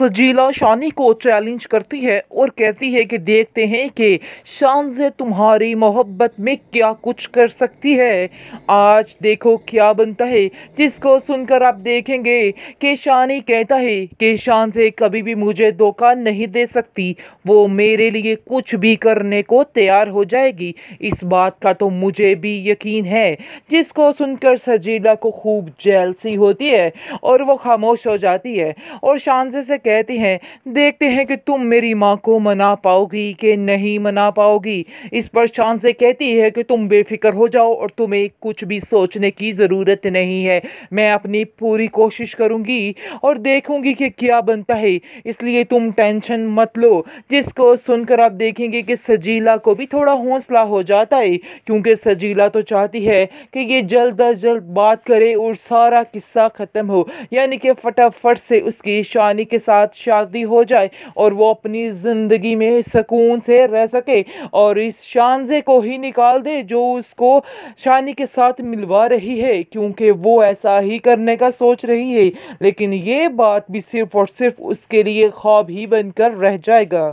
सजीला शानी को चैलेंज करती है और कहती है कि देखते हैं कि शान से तुम्हारी मोहब्बत में क्या कुछ कर सकती है आज देखो क्या बनता है जिसको सुनकर आप देखेंगे कि शानी कहता है कि शान से कभी भी मुझे धोखा नहीं दे सकती वो मेरे लिए कुछ भी करने को तैयार हो जाएगी इस बात का तो मुझे भी यकीन है जिसको सुनकर सजीला को खूब जैलसी होती है और वो खामोश हो जाती है और शान से कहते हैं देखते हैं कि तुम मेरी माँ को मना पाओगी कि नहीं मना पाओगी इस पर शान से कहती है कि तुम बेफिक्र हो जाओ और तुम्हें कुछ भी सोचने की ज़रूरत नहीं है मैं अपनी पूरी कोशिश करूँगी और देखूँगी कि क्या बनता है इसलिए तुम टेंशन मत लो जिसको सुनकर आप देखेंगे कि सजीला को भी थोड़ा हौसला हो जाता है क्योंकि सजीला तो चाहती है कि ये जल्द अज जल्द बात करे और सारा किस्सा ख़त्म हो यानी कि फटाफट से उसकी शानी के साथ साथ शादी हो जाए और वो अपनी ज़िंदगी में सुकून से रह सके और इस शानजे को ही निकाल दे जो उसको शानी के साथ मिलवा रही है क्योंकि वो ऐसा ही करने का सोच रही है लेकिन ये बात भी सिर्फ और सिर्फ उसके लिए ख्वाब ही बनकर रह जाएगा